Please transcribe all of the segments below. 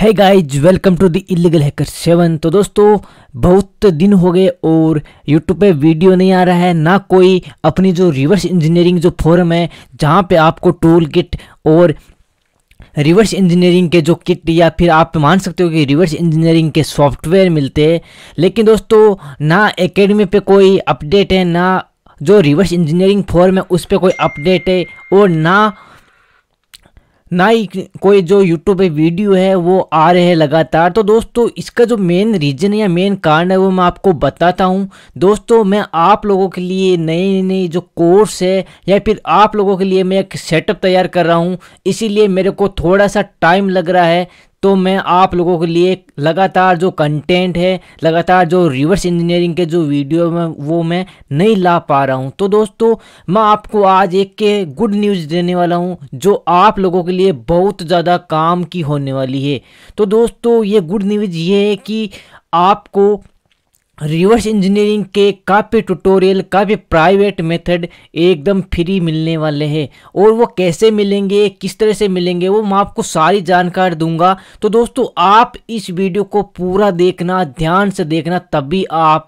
है guys welcome to the illegal hacker seven तो दोस्तों बहुत दिन हो गए और यूट्यूब पे वीडियो नहीं आ रहा है ना कोई अपनी जो रिवर्स इंजीनियरिंग जो फॉर्म है जहाँ पे आपको टूल किट और रिवर्स इंजीनियरिंग के जो किट या फिर आप मान सकते हो कि रिवर्स इंजीनियरिंग के सॉफ्टवेयर मिलते हैं लेकिन दोस्तों ना एकेडमी पे कोई अपडेट है ना जो रिवर्स इंजीनियरिंग फॉर्म है उस पर कोई अपडेट है और ना ना ही कोई जो यूट्यूब पे वीडियो है वो आ रहे हैं लगातार तो दोस्तों इसका जो मेन रीज़न या मेन कारण है वो मैं आपको बताता हूँ दोस्तों मैं आप लोगों के लिए नए नए जो कोर्स है या फिर आप लोगों के लिए मैं एक सेटअप तैयार कर रहा हूँ इसीलिए मेरे को थोड़ा सा टाइम लग रहा है तो मैं आप लोगों के लिए लगातार जो कंटेंट है लगातार जो रिवर्स इंजीनियरिंग के जो वीडियो में वो मैं नहीं ला पा रहा हूँ तो दोस्तों मैं आपको आज एक के गुड न्यूज़ देने वाला हूँ जो आप लोगों के लिए बहुत ज़्यादा काम की होने वाली है तो दोस्तों ये गुड न्यूज़ ये है कि आपको रिवर्स इंजीनियरिंग के काफ़ी ट्यूटोरियल काफ़ी प्राइवेट मेथड एकदम फ्री मिलने वाले हैं और वो कैसे मिलेंगे किस तरह से मिलेंगे वो मैं आपको सारी जानकारी दूंगा तो दोस्तों आप इस वीडियो को पूरा देखना ध्यान से देखना तभी आप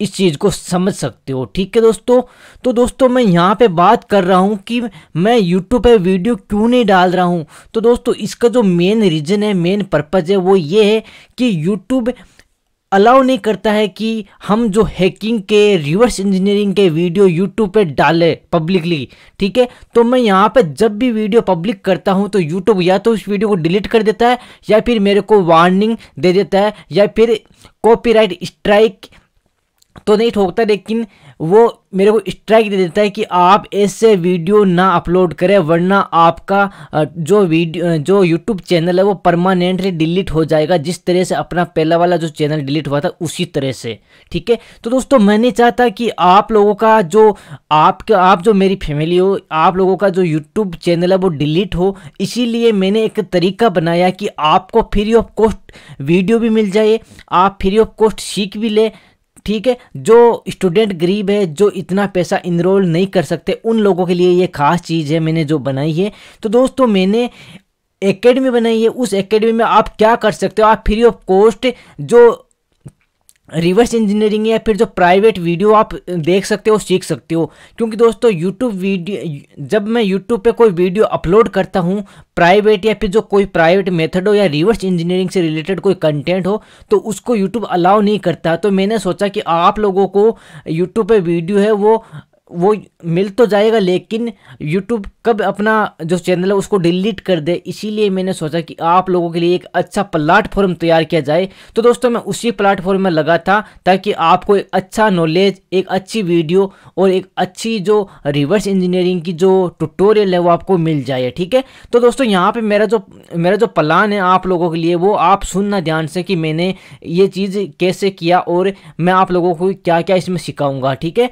इस चीज़ को समझ सकते हो ठीक है दोस्तों तो दोस्तों मैं यहाँ पर बात कर रहा हूँ कि मैं यूट्यूब पर वीडियो क्यों नहीं डाल रहा हूँ तो दोस्तों इसका जो मेन रीज़न है मेन पर्पज़ है वो ये है कि यूट्यूब अलाउ नहीं करता है कि हम जो हैकिंग के रिवर्स इंजीनियरिंग के वीडियो यूट्यूब पे डालें पब्लिकली ठीक है तो मैं यहाँ पे जब भी वीडियो पब्लिक करता हूँ तो यूट्यूब या तो उस वीडियो को डिलीट कर देता है या फिर मेरे को वार्निंग दे देता है या फिर कॉपीराइट स्ट्राइक तो नहीं ठोकता लेकिन वो मेरे को स्ट्राइक दे देता है कि आप ऐसे वीडियो ना अपलोड करें वरना आपका जो वीडियो जो यूट्यूब चैनल है वो परमानेंटली डिलीट हो जाएगा जिस तरह से अपना पहला वाला जो चैनल डिलीट हुआ था उसी तरह से ठीक है तो दोस्तों मैं नहीं चाहता कि आप लोगों का जो आपका आप जो मेरी फैमिली हो आप लोगों का जो यूट्यूब चैनल है वो डिलीट हो इसीलिए मैंने एक तरीका बनाया कि आपको फ्री ऑफ कॉस्ट वीडियो भी मिल जाए आप फ्री ऑफ कॉस्ट सीख भी लें ठीक है जो स्टूडेंट गरीब है जो इतना पैसा इनरोल नहीं कर सकते उन लोगों के लिए ये खास चीज़ है मैंने जो बनाई है तो दोस्तों मैंने एकेडमी बनाई है उस एकेडमी में आप क्या कर सकते हो आप फ्री ऑफ कॉस्ट जो रिवर्स इंजीनियरिंग या फिर जो प्राइवेट वीडियो आप देख सकते हो सीख सकते हो क्योंकि दोस्तों यूट्यूब वीडियो जब मैं यूट्यूब पे कोई वीडियो अपलोड करता हूँ प्राइवेट या फिर जो कोई प्राइवेट मेथड हो या रिवर्स इंजीनियरिंग से रिलेटेड कोई कंटेंट हो तो उसको यूट्यूब अलाउ नहीं करता तो मैंने सोचा कि आप लोगों को यूट्यूब पर वीडियो है वो वो मिल तो जाएगा लेकिन यूट्यूब कब अपना जो चैनल है उसको डिलीट कर दे इसीलिए मैंने सोचा कि आप लोगों के लिए एक अच्छा प्लेटफॉर्म तैयार किया जाए तो दोस्तों मैं उसी प्लेटफॉर्म में लगा था ताकि आपको एक अच्छा नॉलेज एक अच्छी वीडियो और एक अच्छी जो रिवर्स इंजीनियरिंग की जो ट्यूटोरियल है वो आपको मिल जाए ठीक है तो दोस्तों यहाँ पर मेरा जो मेरा जो प्लान है आप लोगों के लिए वो आप सुनना ध्यान से कि मैंने ये चीज़ कैसे किया और मैं आप लोगों को क्या क्या इसमें सिखाऊँगा ठीक है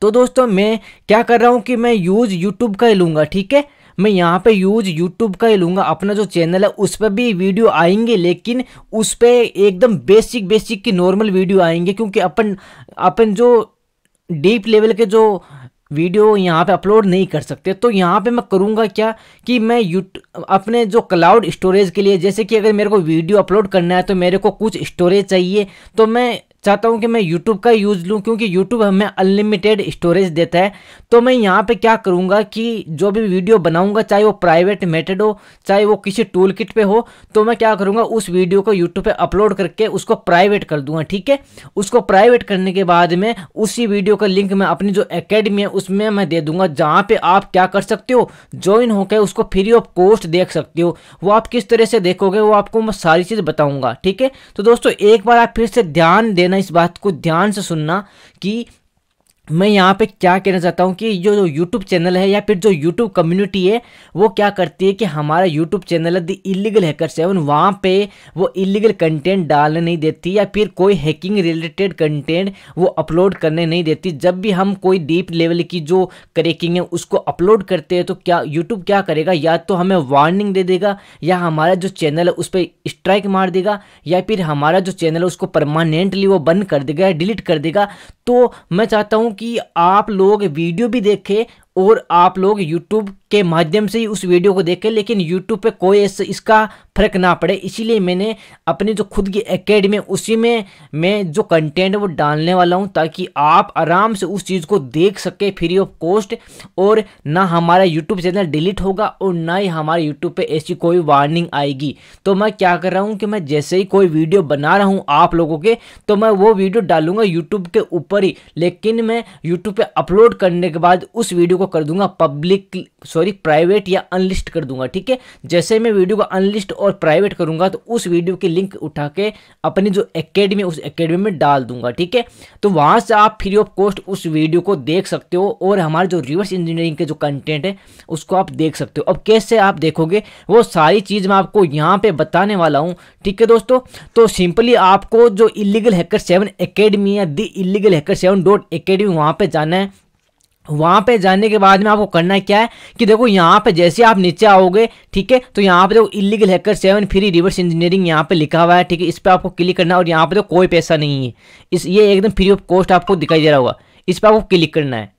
तो दोस्तों मैं क्या कर रहा हूँ कि मैं यूज़ यूट्यूब का ही लूँगा ठीक है मैं यहाँ पे यूज यूट्यूब का ही लूँगा अपना जो चैनल है उस पर भी वीडियो आएंगे लेकिन उस पर एकदम बेसिक बेसिक की नॉर्मल वीडियो आएंगे क्योंकि अपन अपन जो डीप लेवल के जो वीडियो यहाँ पे अपलोड नहीं कर सकते तो यहाँ पे मैं करूँगा क्या कि मैं यूट अपने जो क्लाउड स्टोरेज के लिए जैसे कि अगर मेरे को वीडियो अपलोड करना है तो मेरे को कुछ स्टोरेज चाहिए तो मैं चाहता हूँ कि मैं यूट्यूब का यूज़ लूँ क्योंकि यूट्यूब हमें अनलिमिटेड स्टोरेज देता है तो मैं यहाँ पे क्या करूँगा कि जो भी वीडियो बनाऊँगा चाहे वो प्राइवेट मेथड हो चाहे वो किसी टूल किट पर हो तो मैं क्या करूँगा उस वीडियो को यूट्यूब पर अपलोड करके उसको प्राइवेट कर दूँगा ठीक है उसको प्राइवेट करने के बाद में उसी वीडियो का लिंक मैं अपनी जो अकेडमी है उसमें मैं दे दूँगा जहाँ पर आप क्या कर सकते हो ज्वाइन होकर उसको फ्री ऑफ कॉस्ट देख सकते हो वो आप किस तरह से देखोगे वो आपको मैं सारी चीज़ बताऊँगा ठीक है तो दोस्तों एक बार आप फिर से ध्यान देना लेना इस बात को ध्यान से सुनना कि मैं यहाँ पे क्या कहना चाहता हूँ कि जो जो यूट्यूब चैनल है या फिर जो यूट्यूब कम्युनिटी है वो क्या करती है कि हमारा यूट्यूब चैनल है द इलीगल हैकर सेवन वहाँ पे वो इलीगल कंटेंट डालने नहीं देती या फिर कोई हैकिंग रिलेटेड कंटेंट वो अपलोड करने नहीं देती जब भी हम कोई डीप लेवल की जो क्रेकिंग है उसको अपलोड करते हैं तो क्या यूट्यूब क्या करेगा या तो हमें वार्निंग दे देगा या हमारा जो चैनल है उस पर स्ट्राइक मार देगा या फिर हमारा जो चैनल है उसको परमानेंटली वो बंद कर देगा या डिलीट कर देगा तो मैं चाहता हूँ कि आप लोग वीडियो भी देखें और आप लोग यूट्यूब के माध्यम से ही उस वीडियो को देखें लेकिन यूट्यूब पे कोई ऐसा इसका फ़र्क ना पड़े इसीलिए मैंने अपनी जो खुद की एकेडमी है उसी में मैं जो कंटेंट है वो डालने वाला हूँ ताकि आप आराम से उस चीज़ को देख सकें फ्री ऑफ कॉस्ट और ना हमारा यूट्यूब चैनल डिलीट होगा और ना ही हमारे यूट्यूब पर ऐसी कोई वार्निंग आएगी तो मैं क्या कर रहा हूँ कि मैं जैसे ही कोई वीडियो बना रहा हूँ आप लोगों के तो मैं वो वीडियो डालूंगा यूट्यूब के ऊपर ही लेकिन मैं यूट्यूब पर अपलोड करने के बाद उस वीडियो को कर दूंगा पब्लिक सॉरी प्राइवेट या अनलिस्ट कर दूंगा ठीक है जैसे मैं वीडियो को अनलिस्ट और प्राइवेट करूंगा तो उस वीडियो के लिंक उठा के अपनी जो एकेडमी उस एकेडमी में डाल दूंगा ठीक है तो वहां से आप फ्री ऑफ कॉस्ट उस वीडियो को देख सकते हो और हमारे जो रिवर्स इंजीनियरिंग के जो कंटेंट है उसको आप देख सकते हो अब कैसे आप देखोगे वो सारी चीज़ मैं आपको यहाँ पर बताने वाला हूँ ठीक है दोस्तों तो सिंपली आपको जो इलीगल हैकर सेवन अकेडमी या the illegal hacker seven dot academy वहाँ पर जाना है वहाँ पे जाने के बाद में आपको करना क्या है कि देखो यहाँ पे जैसे आप नीचे आओगे ठीक है तो यहाँ पे देखो illegal hacker seven free reverse engineering यहाँ पे लिखा हुआ है ठीक है इस पर आपको क्लिक करना और यहाँ पे तो कोई पैसा नहीं है इस ये एकदम फ्री ऑफ कॉस्ट आपको दिखाई दे रहा होगा इस पर आपको क्लिक करना है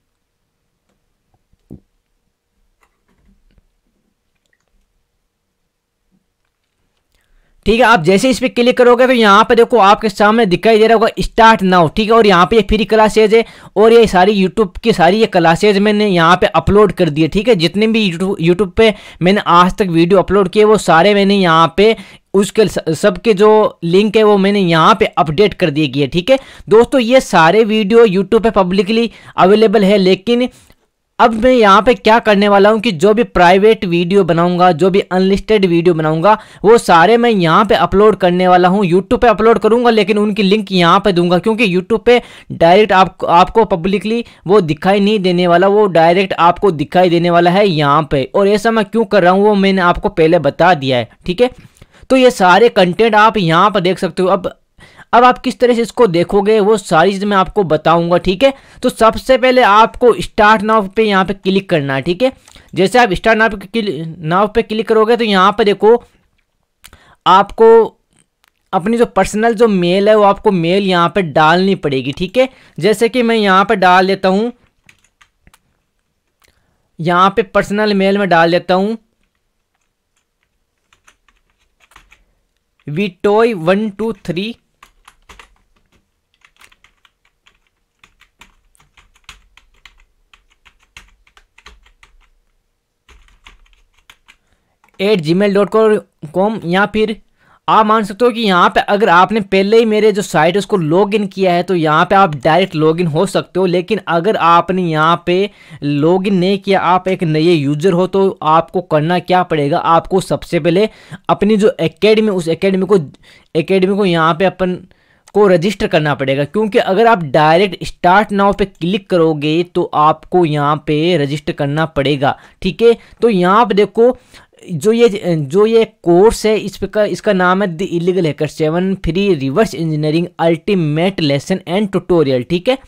ठीक है आप जैसे इस पर क्लिक करोगे तो यहाँ पे देखो आपके सामने दिखाई दे रहा होगा स्टार्ट नाउ ठीक है और यहाँ पे ये फ्री क्लासेज है और ये सारी यूट्यूब की सारी ये क्लासेज मैंने यहाँ पे अपलोड कर दिए ठीक है जितने भी यूट्यूब पे मैंने आज तक वीडियो अपलोड किए वो सारे मैंने यहाँ पे उसके सबके जो लिंक है वो मैंने यहाँ पे अपडेट कर दिए गए ठीक है दोस्तों ये सारे वीडियो यूट्यूब पे पब्लिकली अवेलेबल है लेकिन अब मैं यहाँ पे क्या करने वाला हूँ कि जो भी प्राइवेट वीडियो बनाऊंगा जो भी अनलिस्टेड वीडियो बनाऊंगा वो सारे मैं यहाँ पे अपलोड करने वाला हूँ यूट्यूब पे अपलोड करूंगा लेकिन उनकी लिंक यहाँ पे दूंगा क्योंकि यूट्यूब पे डायरेक्ट आप, आपको पब्लिकली वो दिखाई नहीं देने वाला वो डायरेक्ट आपको दिखाई देने वाला है यहाँ पे और ऐसा मैं क्यों कर रहा हूँ वो मैंने आपको पहले बता दिया है ठीक है तो ये सारे कंटेंट आप यहाँ पर देख सकते हो अब अब आप किस तरह से इसको देखोगे वो सारी चीज़ मैं आपको बताऊंगा ठीक है तो सबसे पहले आपको स्टार्ट नाव पे यहाँ पे क्लिक करना है ठीक है जैसे आप स्टार्ट नाव पे नाव पे क्लिक करोगे तो यहाँ पे देखो आपको अपनी जो पर्सनल जो मेल है वो आपको मेल यहाँ पे डालनी पड़ेगी ठीक है जैसे कि मैं यहाँ पर डाल देता हूँ यहाँ पे पर्सनल मेल में डाल देता हूँ V toy one two three at gmail dot com या फिर आप मान सकते हो कि यहाँ पे अगर आपने पहले ही मेरे जो साइट है उसको लॉग इन किया है तो यहाँ पे आप डायरेक्ट लॉग इन हो सकते हो लेकिन अगर आपने यहाँ पे लॉग इन नहीं किया आप एक नए यूज़र हो तो आपको करना क्या पड़ेगा आपको सबसे पहले अपनी जो एकेडमी उस एकेडमी को एकेडमी को यहाँ पे अपन को रजिस्टर करना पड़ेगा क्योंकि अगर आप डायरेक्ट स्टार्ट नाव पे क्लिक करोगे तो आपको यहाँ पे रजिस्टर करना पड़ेगा ठीक है तो यहाँ पे देखो जो ये जो ये कोर्स है इस पर इसका नाम है the illegal hacker seven free reverse engineering ultimate lesson and tutorial ठीक है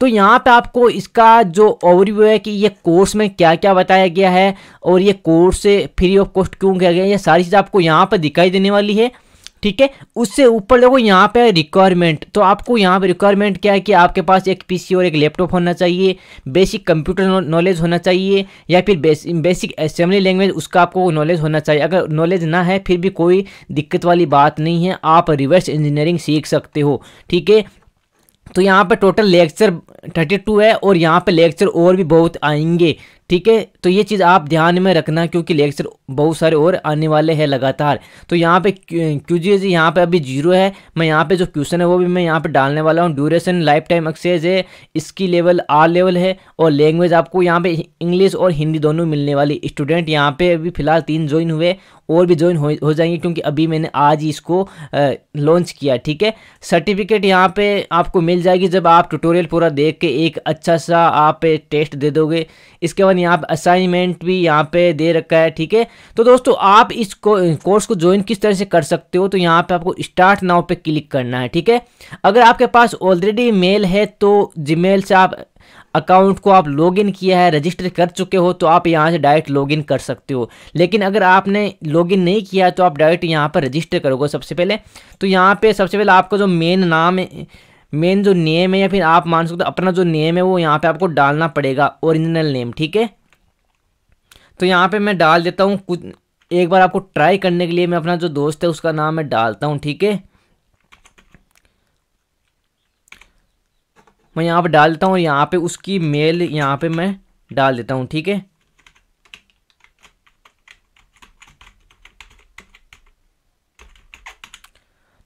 तो यहाँ पे आपको इसका जो ओवरव्यू है कि ये कोर्स में क्या क्या बताया गया है और ये कोर्स फ्री ऑफ कॉस्ट क्यों किया गया है ये सारी चीज़ आपको यहाँ पर दिखाई देने वाली है ठीक है उससे ऊपर देखो यहाँ पे रिक्वायरमेंट तो आपको यहाँ पे रिक्वायरमेंट क्या है कि आपके पास एक पीसी और एक लैपटॉप होना चाहिए बेसिक कंप्यूटर नॉलेज होना चाहिए या फिर बेसिक असेंबली लैंग्वेज उसका आपको नॉलेज होना चाहिए अगर नॉलेज ना है फिर भी कोई दिक्कत वाली बात नहीं है आप रिवर्स इंजीनियरिंग सीख सकते हो ठीक है तो यहाँ पर टोटल लेक्चर थर्टी टू है और यहाँ पर लेक्चर और भी बहुत आएंगे ठीक है तो ये चीज़ आप ध्यान में रखना क्योंकि लेक्चर बहुत सारे और आने वाले हैं लगातार तो यहाँ पे क्यू जी जी यहाँ पर अभी जीरो है मैं यहाँ पे जो क्वेश्चन है वो भी मैं यहाँ पे डालने वाला हूँ ड्यूरेशन लाइफ टाइम एक्सेज है इसकी लेवल आर लेवल है और लैंग्वेज आपको यहाँ पे इंग्लिश और हिंदी दोनों मिलने वाली स्टूडेंट यहाँ पे अभी फिलहाल तीन ज्वाइन हुए और भी ज्वाइन हो, जाएंगे क्योंकि अभी मैंने आज ही इसको लॉन्च किया ठीक है सर्टिफिकेट यहाँ पे आपको मिल जाएगी जब आप ट्यूटोरियल पूरा देख के एक अच्छा सा आप टेस्ट दे दोगे इसके बाद यहाँ पे असाइनमेंट भी यहाँ पे दे रखा है ठीक है तो दोस्तों आप इस कोर्स को ज्वाइन किस तरह से कर सकते हो तो यहाँ पे आपको स्टार्ट नाव पे क्लिक करना है ठीक है अगर आपके पास ऑलरेडी मेल है तो जीमेल से आप अकाउंट को आप लॉगिन किया है रजिस्टर कर चुके हो तो आप यहाँ से डायरेक्ट लॉगिन कर सकते हो लेकिन अगर आपने लॉगिन नहीं किया है तो आप डायरेक्ट यहाँ पर रजिस्टर करोगे सबसे पहले तो यहाँ पे सबसे पहले आपका जो मेन नाम है मेन जो नेम है या फिर आप मान सकते हो अपना जो नेम है वो यहाँ पर आपको डालना पड़ेगा ओरिजिनल नेम ठीक है तो यहाँ पर मैं डाल देता हूँ कुछ एक बार आपको ट्राई करने के लिए मैं अपना जो दोस्त है उसका नाम मैं डालता हूँ ठीक है मैं यहाँ पर डाल देता हूँ यहाँ पे उसकी मेल यहाँ पे मैं डाल देता हूँ ठीक है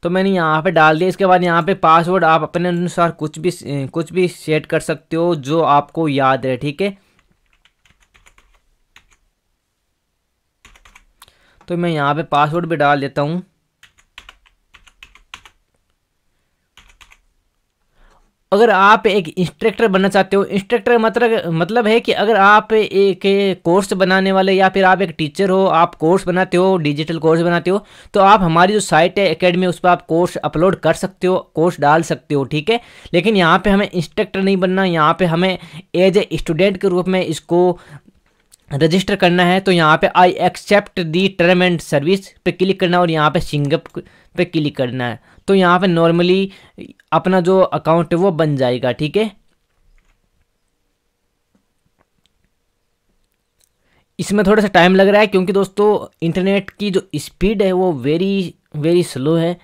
तो मैंने यहाँ पे डाल दिया इसके बाद यहाँ पे पासवर्ड आप अपने अनुसार कुछ भी कुछ भी सेट कर सकते हो जो आपको याद है ठीक है तो मैं यहाँ पे पासवर्ड भी डाल देता हूँ अगर आप एक इंस्ट्रक्टर बनना चाहते हो इंस्ट्रक्टर मतलब मतलब है कि अगर आप एक, कोर्स बनाने वाले या फिर आप एक टीचर हो आप कोर्स बनाते हो डिजिटल कोर्स बनाते हो तो आप हमारी जो साइट है एकेडमी उस पर आप कोर्स अपलोड कर सकते हो कोर्स डाल सकते हो ठीक है लेकिन यहाँ पे हमें इंस्ट्रक्टर नहीं बनना यहाँ पर हमें एज ए स्टूडेंट के रूप में इसको रजिस्टर करना है तो यहाँ पर I accept the term and service पे क्लिक करना और यहाँ पे सिंगअप पर क्लिक करना है तो यहाँ पे नॉर्मली अपना जो अकाउंट है वो बन जाएगा ठीक है इसमें थोड़ा सा टाइम लग रहा है क्योंकि दोस्तों इंटरनेट की जो स्पीड है वो वेरी वेरी स्लो है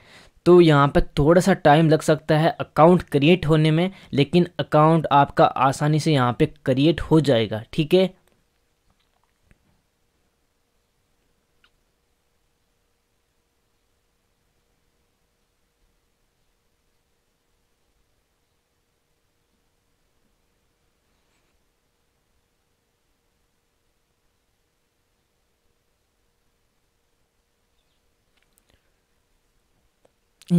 तो यहाँ पर थोड़ा सा टाइम लग सकता है अकाउंट क्रिएट होने में लेकिन अकाउंट आपका आसानी से यहाँ पे क्रिएट हो जाएगा ठीक है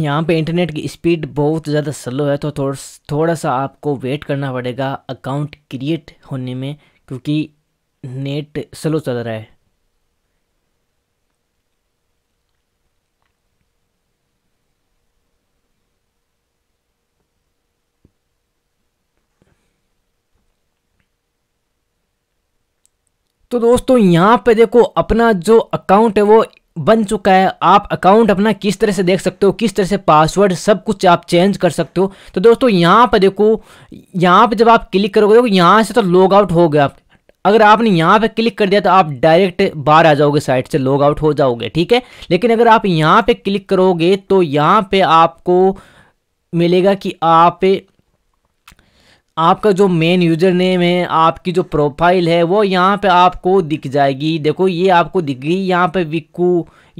यहाँ पे इंटरनेट की स्पीड बहुत ज़्यादा स्लो है तो थोड़ा थोड़ा सा आपको वेट करना पड़ेगा अकाउंट क्रिएट होने में क्योंकि नेट स्लो चल रहा है तो दोस्तों यहाँ पे देखो अपना जो अकाउंट है वो बन चुका है आप अकाउंट अपना किस तरह से देख सकते हो किस तरह से पासवर्ड सब कुछ आप चेंज कर सकते हो तो दोस्तों यहाँ पर देखो यहाँ पर जब आप क्लिक करोगे देखो यहाँ से तो लॉग आउट हो गया आप अगर आपने यहाँ पे क्लिक कर दिया तो आप डायरेक्ट बाहर आ जाओगे साइट से लॉग आउट हो जाओगे ठीक है लेकिन अगर आप यहाँ पे क्लिक करोगे तो यहाँ पे आपको मिलेगा कि आप आपका जो मेन यूजर नेम है आपकी जो प्रोफाइल है वो यहाँ पे आपको दिख जाएगी देखो ये आपको दिख गई यहाँ पे विक्कू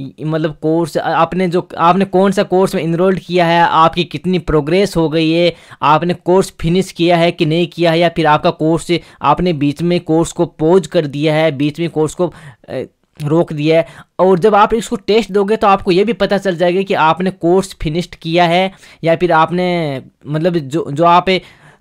मतलब कोर्स आपने जो आपने कौन सा कोर्स में इनरोल्ड किया है आपकी कितनी प्रोग्रेस हो गई है आपने कोर्स फिनिश किया है कि नहीं किया है या फिर आपका कोर्स आपने बीच में कोर्स को पोज कर दिया है बीच में कोर्स को रोक दिया है और जब आप इसको टेस्ट दोगे तो आपको ये भी पता चल जाएगा कि आपने कोर्स फिनिश्ड किया है या फिर आपने मतलब जो जो आप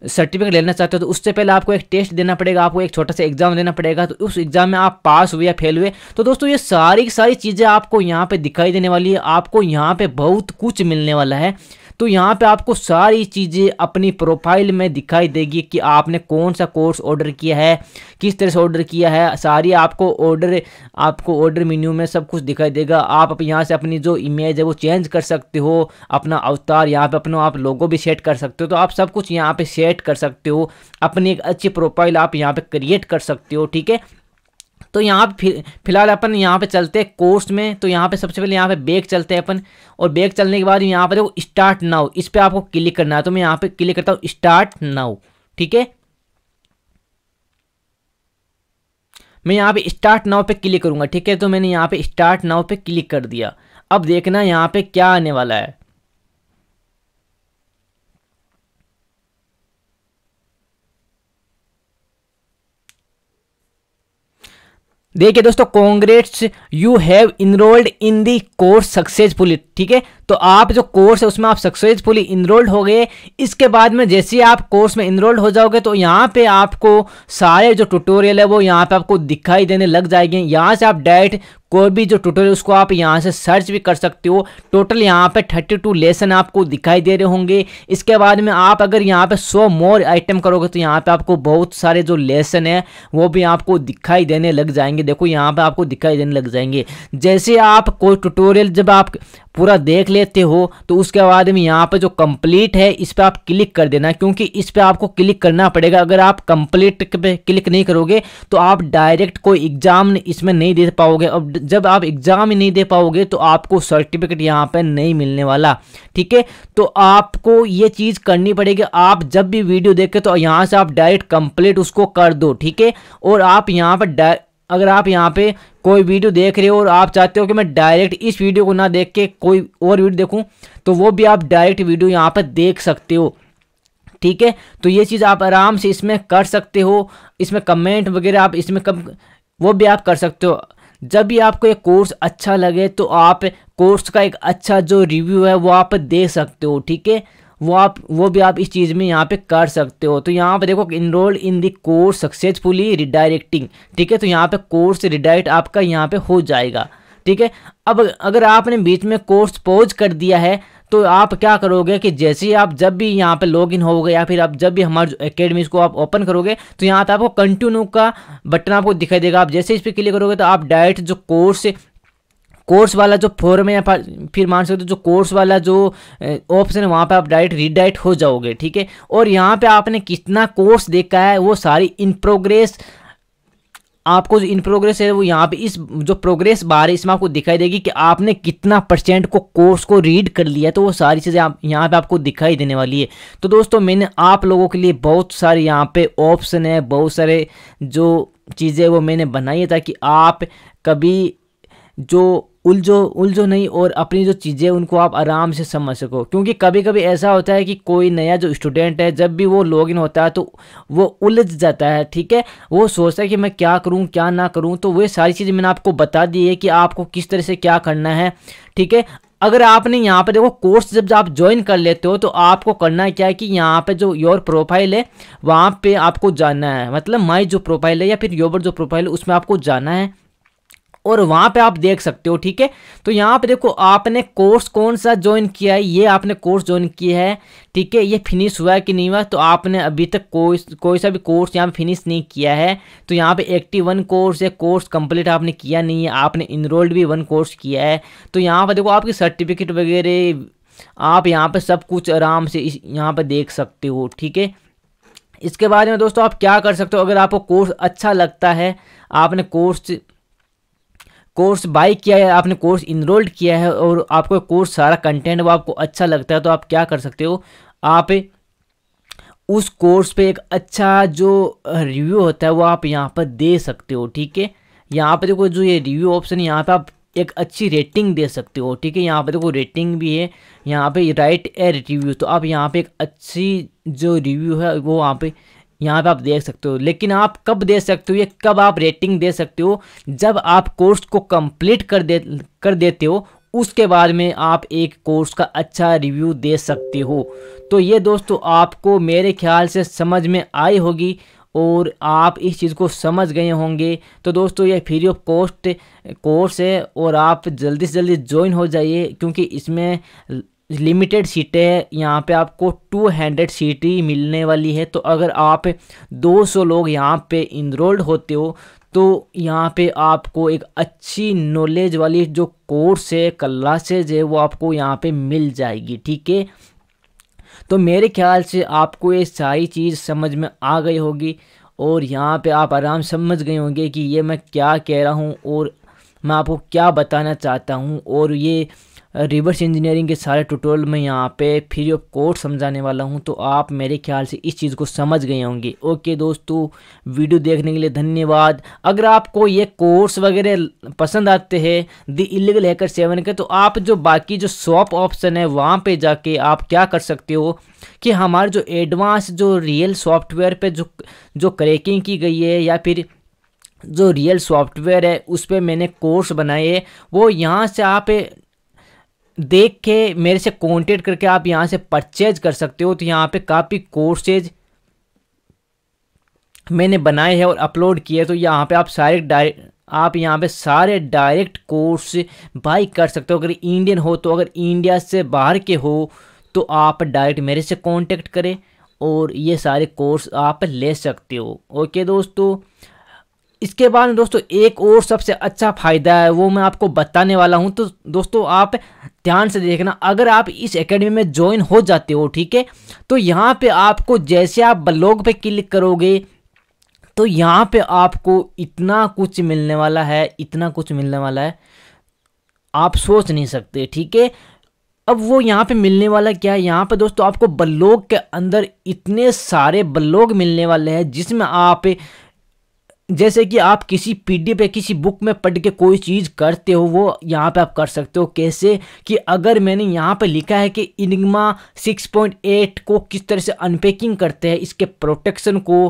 सर्टिफिकेट लेना चाहते हो तो उससे पहले आपको एक टेस्ट देना पड़ेगा आपको एक छोटा सा एग्जाम देना पड़ेगा तो उस एग्जाम में आप पास हुए या फेल हुए तो दोस्तों ये सारी सारी चीज़ें आपको यहाँ पर दिखाई देने वाली है आपको यहाँ पर बहुत कुछ मिलने वाला है तो यहाँ पे आपको सारी चीज़ें अपनी प्रोफाइल में दिखाई देगी कि आपने कौन सा कोर्स ऑर्डर किया है किस तरह से ऑर्डर किया है सारी आपको ऑर्डर आपको ऑर्डर मेन्यू में सब कुछ दिखाई देगा आप यहाँ से अपनी जो इमेज है वो चेंज कर सकते हो अपना अवतार यहाँ पे अपना आप लोगों भी सेट कर सकते हो तो आप सब कुछ यहाँ पर सेट कर सकते हो अपनी एक अच्छी प्रोफाइल आप यहाँ पर क्रिएट कर सकते हो ठीक है तो यहाँ पे फिलहाल अपन यहाँ पे चलते हैं कोर्स में तो यहाँ पे सबसे पहले यहाँ पे बैग चलते हैं अपन और बैग चलने के बाद यहाँ पर देखो स्टार्ट नाउ इस पर आपको क्लिक करना है तो मैं यहाँ पे क्लिक करता हूँ स्टार्ट नाउ ठीक है मैं यहाँ पे स्टार्ट नाव पे क्लिक करूँगा ठीक है तो मैंने यहाँ पे स्टार्ट नाव पे क्लिक कर दिया अब देखना यहाँ पे क्या आने वाला है देखिए दोस्तों congrats you have enrolled in the course successfully ठीक है तो आप जो कोर्स है उसमें आप सक्सेसफुली इनरोल्ड हो गए इसके बाद में जैसे ही आप कोर्स में इनरोल्ड हो जाओगे तो यहाँ पे आपको सारे जो ट्यूटोरियल है वो यहाँ पे आपको दिखाई देने लग जाएंगे यहाँ से आप डायरेक्ट कोई भी जो टोटल उसको आप यहाँ से सर्च भी कर सकते हो टोटल यहाँ पे 32 लेसन आपको दिखाई दे रहे होंगे इसके बाद में आप अगर यहाँ पे 100 मोर आइटम करोगे तो यहाँ पे आपको बहुत सारे जो लेसन है वो भी आपको दिखाई देने लग जाएंगे देखो यहाँ पे आपको दिखाई देने लग जाएंगे जैसे आप कोई ट्यूटोरियल जब आप पूरा देख लेते हो तो उसके बाद में यहाँ पर जो कंप्लीट है इस पर आप क्लिक कर देना क्योंकि इस पर आपको क्लिक करना पड़ेगा अगर आप कंप्लीट पे क्लिक नहीं करोगे तो आप डायरेक्ट कोई एग्ज़ाम इसमें नहीं दे पाओगे अब जब आप एग्ज़ाम ही नहीं दे पाओगे तो आपको सर्टिफिकेट यहाँ पर नहीं मिलने वाला ठीक है तो आपको ये चीज़ करनी पड़ेगी आप जब भी वीडियो देखें तो यहाँ से आप डायरेक्ट कंप्लीट उसको कर दो ठीक है और आप यहाँ पर अगर आप यहाँ पे कोई वीडियो देख रहे हो और आप चाहते हो कि मैं डायरेक्ट इस वीडियो को ना देख के कोई और वीडियो देखूँ तो वो भी आप डायरेक्ट वीडियो यहाँ पर देख सकते हो ठीक है तो ये चीज़ आप आराम से इसमें कर सकते हो इसमें कमेंट वगैरह आप इसमें कम वो भी आप कर सकते हो जब भी आपको ये कोर्स अच्छा लगे तो आप कोर्स का एक अच्छा जो रिव्यू है वो आप देख सकते हो ठीक है वो आप वो भी आप इस चीज़ में यहाँ पे कर सकते हो तो यहाँ पे देखो enroll in the course successfully redirecting ठीक है तो यहाँ पे कोर्स रिडायरेक्ट आपका यहाँ पे हो जाएगा ठीक है अब अगर आपने बीच में कोर्स पोज कर दिया है तो आप क्या करोगे कि जैसे ही आप जब भी यहाँ पे लॉग इन होगे या फिर आप जब भी हमारे अकेडमी को आप ओपन करोगे तो यहाँ पे आपको कंटिन्यू का बटन आपको दिखाई देगा आप जैसे इस पर क्लिक करोगे तो आप डायरेक्ट जो कोर्स कोर्स वाला जो फॉर्म है फिर मान सकते हो जो कोर्स वाला जो ऑप्शन है वहाँ पे आप डायरेक्ट रीडाइट हो जाओगे ठीक है और यहाँ पे आपने कितना कोर्स देखा है वो सारी इन प्रोग्रेस आपको जो इन प्रोग्रेस है वो यहाँ पे इस जो प्रोग्रेस बार है इसमें आपको दिखाई देगी कि आपने कितना परसेंट को कोर्स को रीड कर लिया तो वो सारी चीज़ें आप यहाँ पे आपको दिखाई देने वाली है तो दोस्तों मैंने आप लोगों के लिए बहुत सारे यहाँ पे ऑप्शन है बहुत सारे जो चीज़ें वो मैंने बनाई है ताकि आप कभी जो उलझो उलझो नहीं और अपनी जो चीज़ें उनको आप आराम से समझ सको क्योंकि कभी कभी ऐसा होता है कि कोई नया जो स्टूडेंट है जब भी वो लॉगिन होता है तो वो उलझ जाता है ठीक है वो सोचता है कि मैं क्या करूं क्या ना करूं तो वह सारी चीज़ें मैंने आपको बता दी है कि आपको किस तरह से क्या करना है ठीक है अगर आपने यहाँ पर देखो कोर्स जब आप ज्वाइन कर लेते हो तो आपको करना है क्या है कि यहाँ पे जो योर प्रोफाइल है वहाँ पे आपको जाना है मतलब माई जो प्रोफाइल है या फिर योवर जो प्रोफाइल है उसमें आपको जाना है और वहां पे आप देख सकते हो ठीक है तो यहाँ पे देखो आपने कोर्स कौन सा ज्वाइन किया है ये आपने कोर्स ज्वाइन किया है ठीक है ये फिनिश हुआ है कि नहीं हुआ तो आपने अभी तक कोई कोई सा भी कोर्स यहाँ पे फिनिश नहीं किया है तो यहाँ पे एक्टिव वन कोर्स है कोर्स कंप्लीट आपने किया नहीं है आपने इनरोल्ड भी वन कोर्स किया है तो यहाँ पर देखो आपकी सर्टिफिकेट वगैरह आप यहाँ पर सब कुछ आराम से इस यहाँ पर देख सकते हो ठीक है इसके बारे में दोस्तों आप क्या कर सकते हो अगर आपको कोर्स अच्छा लगता है आपने कोर्स कोर्स बाई किया है आपने कोर्स इनरोल्ड किया है और आपको कोर्स सारा कंटेंट वो आपको अच्छा लगता है तो आप क्या कर सकते हो आप उस कोर्स पे एक अच्छा जो रिव्यू होता है वो आप यहाँ पर दे सकते हो ठीक है यहाँ पर देखो जो ये रिव्यू ऑप्शन है यहाँ पर आप एक अच्छी रेटिंग दे सकते हो ठीक है यहाँ पर देखो रेटिंग भी है यहाँ पे राइट ए रिव्यू तो आप यहाँ पे एक अच्छी जो रिव्यू है वो वहाँ पे यहाँ पे आप देख सकते हो लेकिन आप कब दे सकते हो ये कब आप रेटिंग दे सकते हो जब आप कोर्स को कंप्लीट कर दे कर देते हो उसके बाद में आप एक कोर्स का अच्छा रिव्यू दे सकते हो तो ये दोस्तों आपको मेरे ख्याल से समझ में आई होगी और आप इस चीज़ को समझ गए होंगे तो दोस्तों ये फ्री ऑफ कॉस्ट कोर्स है और आप जल्दी से जल्दी ज्वाइन हो जाइए क्योंकि इसमें लिमिटेड सीटें हैं यहाँ पे आपको 200 सीट ही मिलने वाली है तो अगर आप 200 लोग यहाँ पे इनरोल्ड होते हो तो यहाँ पे आपको एक अच्छी नॉलेज वाली जो कोर्स है क्लासेज है वो आपको यहाँ पे मिल जाएगी ठीक है तो मेरे ख्याल से आपको ये सारी चीज़ समझ में आ गई होगी और यहाँ पे आप आराम समझ गए होंगे कि ये मैं क्या कह रहा हूँ और मैं आपको क्या बताना चाहता हूँ और ये रिवर्स इंजीनियरिंग के सारे ट्यूटोरियल में यहाँ पे फ्री ऑफ कोर्स समझाने वाला हूँ तो आप मेरे ख्याल से इस चीज़ को समझ गए होंगे ओके दोस्तों वीडियो देखने के लिए धन्यवाद अगर आपको ये कोर्स वगैरह पसंद आते हैं दी इलीगल हैकर सेवन के तो आप जो बाकी जो शॉप ऑप्शन है वहाँ पर जाके आप क्या कर सकते हो कि हमारे जो एडवांस जो रियल सॉफ्टवेयर पर जो जो क्रैकिंग की गई है या फिर जो रियल सॉफ्टवेयर है उस पर मैंने कोर्स बनाए वो यहाँ से आप देख के मेरे से कॉन्टेक्ट करके आप यहाँ से परचेज कर सकते हो तो यहाँ पे काफ़ी कोर्सेज मैंने बनाए हैं और अपलोड किए तो यहाँ पे आप सारे डायरेक्ट आप यहाँ पे सारे डायरेक्ट कोर्स बाई कर सकते हो अगर इंडियन हो तो अगर इंडिया से बाहर के हो तो आप डायरेक्ट मेरे से कॉन्टेक्ट करें और ये सारे कोर्स आप ले सकते हो ओके दोस्तों इसके बाद दोस्तों एक और सबसे अच्छा फ़ायदा है वो मैं आपको बताने वाला हूँ तो दोस्तों आप ध्यान से देखना अगर आप इस एकेडमी में ज्वाइन हो जाते हो ठीक है तो यहाँ पे आपको जैसे आप ब्लॉग पे क्लिक करोगे तो यहाँ पे आपको इतना कुछ मिलने वाला है इतना कुछ मिलने वाला है आप सोच नहीं सकते ठीक है अब वो यहाँ पे मिलने वाला क्या है यहाँ पे दोस्तों आपको ब्लॉग के अंदर इतने सारे ब्लॉग मिलने वाले हैं जिसमें आप जैसे कि आप किसी पीडीएफ या किसी बुक में पढ़ के कोई चीज़ करते हो वो यहाँ पे आप कर सकते हो कैसे कि अगर मैंने यहाँ पे लिखा है कि इनिग्मा 6.8 को किस तरह से अनपैकिंग करते हैं इसके प्रोटेक्शन को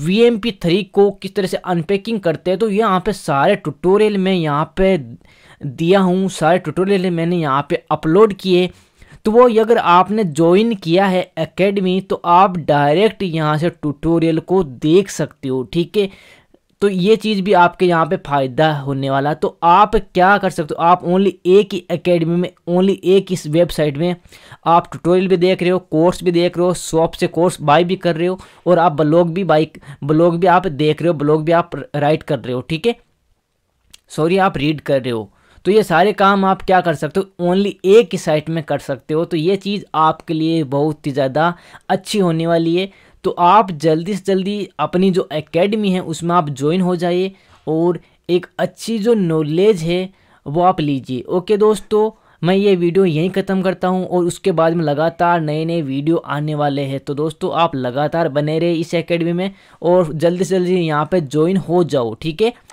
वी एम पी थ्री को किस तरह से अनपैकिंग करते हैं तो यहाँ पे सारे ट्यूटोरियल में यहाँ पे दिया हूँ सारे ट्यूटोरियल मैंने यहाँ पे अपलोड किए तो वो अगर आपने ज्वाइन किया है एकेडमी तो आप डायरेक्ट यहाँ से ट्यूटोरियल को देख सकते हो ठीक है तो ये चीज़ भी आपके यहाँ पे फ़ायदा होने वाला है तो आप क्या कर सकते हो आप ओनली एक ही एकेडमी में ओनली एक ही वेबसाइट में आप ट्यूटोरियल भी देख रहे हो कोर्स भी देख रहे हो शॉप से कोर्स बाई भी कर रहे हो और आप ब्लॉग भी बाई ब्लॉग भी आप देख रहे हो ब्लॉग भी आप राइट कर रहे हो ठीक है सॉरी आप रीड कर रहे हो तो ये सारे काम आप क्या कर सकते हो ओनली एक ही साइट में कर सकते हो तो ये चीज़ आपके लिए बहुत ही ज़्यादा अच्छी होने वाली है तो आप जल्दी से जल्दी अपनी जो एकेडमी है उसमें आप ज्वाइन हो जाइए और एक अच्छी जो नॉलेज है वो आप लीजिए ओके दोस्तों मैं ये वीडियो यहीं ख़त्म करता हूँ और उसके बाद में लगातार नए नए वीडियो आने वाले हैं तो दोस्तों आप लगातार बने रहे इस एकेडमी में और जल्दी से जल्दी यहाँ पे ज्वाइन हो जाओ ठीक है